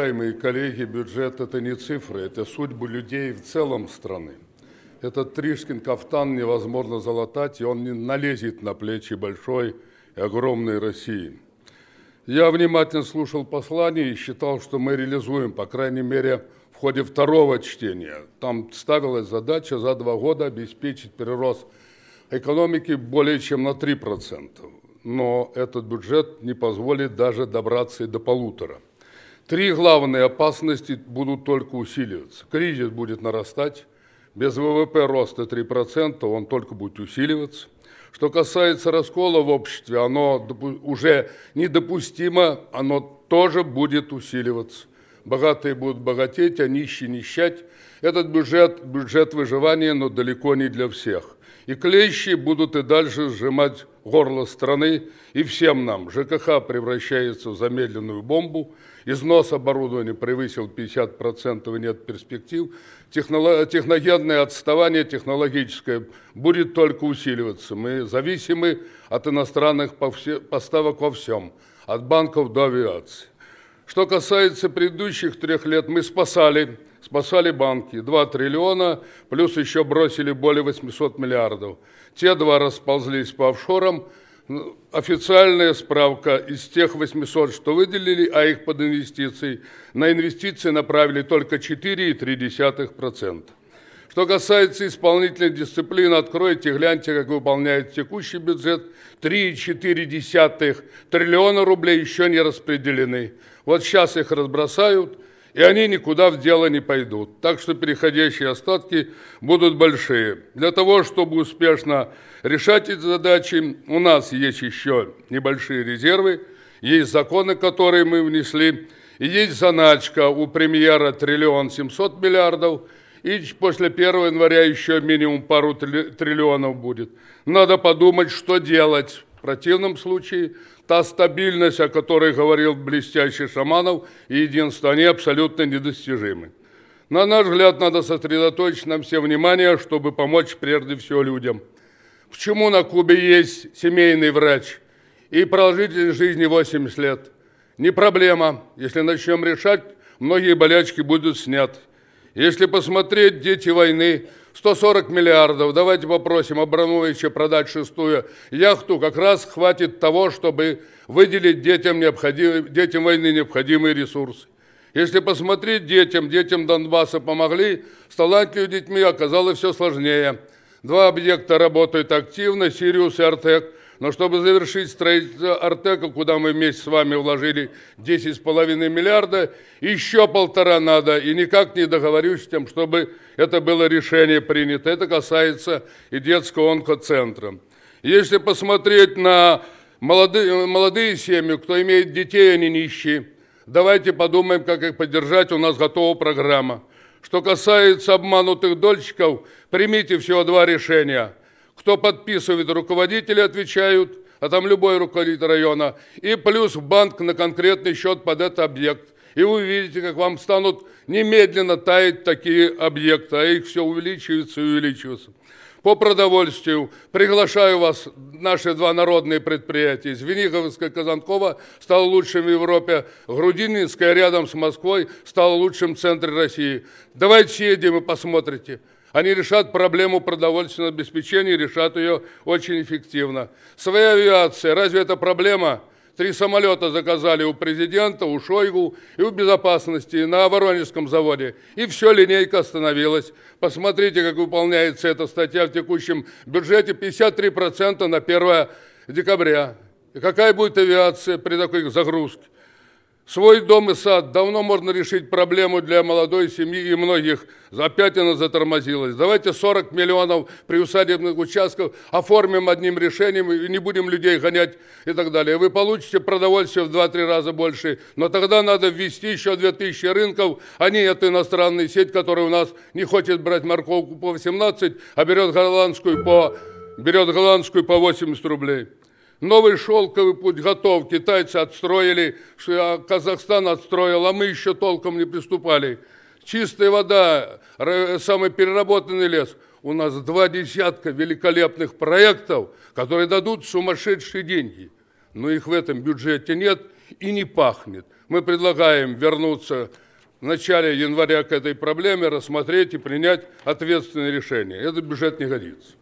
уважаемые коллеги, бюджет – это не цифры, это судьбы людей в целом страны. Этот Тришкин кафтан невозможно залатать, и он не налезет на плечи большой и огромной России. Я внимательно слушал послание и считал, что мы реализуем, по крайней мере, в ходе второго чтения. Там ставилась задача за два года обеспечить прирост экономики более чем на 3%. Но этот бюджет не позволит даже добраться и до полутора – Три главные опасности будут только усиливаться. Кризис будет нарастать, без ВВП роста 3%, он только будет усиливаться. Что касается раскола в обществе, оно уже недопустимо, оно тоже будет усиливаться. Богатые будут богатеть, а нищие нищать. Этот бюджет – бюджет выживания, но далеко не для всех. И клещи будут и дальше сжимать горло страны и всем нам. ЖКХ превращается в замедленную бомбу – Износ оборудования превысил 50% и нет перспектив. Техноло техногенное отставание технологическое будет только усиливаться. Мы зависимы от иностранных поставок во всем, от банков до авиации. Что касается предыдущих трех лет, мы спасали, спасали банки 2 триллиона, плюс еще бросили более 800 миллиардов. Те два расползлись по офшорам – ну, официальная справка из тех 800, что выделили, а их под инвестиции, на инвестиции направили только 4,3%. Что касается исполнительной дисциплины, откройте, гляньте, как выполняет текущий бюджет. 3,4 триллиона рублей еще не распределены. Вот сейчас их разбросают – и они никуда в дело не пойдут. Так что переходящие остатки будут большие. Для того, чтобы успешно решать эти задачи, у нас есть еще небольшие резервы, есть законы, которые мы внесли, и есть заначка у премьера триллион семьсот миллиардов, и после 1 января еще минимум пару триллионов будет. Надо подумать, что делать. В противном случае та стабильность, о которой говорил блестящий Шаманов, и единство, они абсолютно недостижимы. На наш взгляд, надо сосредоточить нам все внимание, чтобы помочь прежде всего людям. Почему на Кубе есть семейный врач и продолжительность жизни 80 лет? Не проблема. Если начнем решать, многие болячки будут сняты. Если посмотреть «Дети войны», 140 миллиардов. Давайте попросим Абрамовича продать шестую яхту. Как раз хватит того, чтобы выделить детям, необходим, детям войны необходимые ресурсы. Если посмотреть детям, детям Донбасса помогли, с талантливыми детьми оказалось все сложнее. Два объекта работают активно, Сириус и Артек – но чтобы завершить строительство Артека, куда мы вместе с вами вложили 10,5 миллиарда, еще полтора надо. И никак не договорюсь с тем, чтобы это было решение принято. Это касается и детского онкоцентра. Если посмотреть на молодые, молодые семьи, кто имеет детей, они нищие. Давайте подумаем, как их поддержать. У нас готова программа. Что касается обманутых дольщиков, примите всего два решения – кто подписывает руководители, отвечают, а там любой руководитель района, и плюс в банк на конкретный счет под этот объект. И вы увидите, как вам станут немедленно таять такие объекты, а их все увеличивается и увеличивается. По продовольствию приглашаю вас, наши два народные предприятия, Звениговская-Казанкова стала лучшим в Европе, Грудининская рядом с Москвой стала лучшим в центре России. Давайте съедем и посмотрите. Они решат проблему продовольственного обеспечения и решат ее очень эффективно. Своя авиация, разве это проблема? Три самолета заказали у президента, у Шойгу и у безопасности на Воронежском заводе. И все, линейка остановилась. Посмотрите, как выполняется эта статья в текущем бюджете. 53% на 1 декабря. И какая будет авиация при такой загрузке? Свой дом и сад. Давно можно решить проблему для молодой семьи и многих. Опять она затормозилась. Давайте 40 миллионов приусадебных участков оформим одним решением и не будем людей гонять и так далее. Вы получите продовольствие в 2-3 раза больше, но тогда надо ввести еще 2000 рынков, а не эту иностранную сеть, которая у нас не хочет брать морковку по 18, а берет голландскую по, берет голландскую по 80 рублей. Новый шелковый путь готов. Китайцы отстроили, Казахстан отстроил, а мы еще толком не приступали. Чистая вода, самый переработанный лес. У нас два десятка великолепных проектов, которые дадут сумасшедшие деньги. Но их в этом бюджете нет и не пахнет. Мы предлагаем вернуться в начале января к этой проблеме, рассмотреть и принять ответственное решение. Этот бюджет не годится.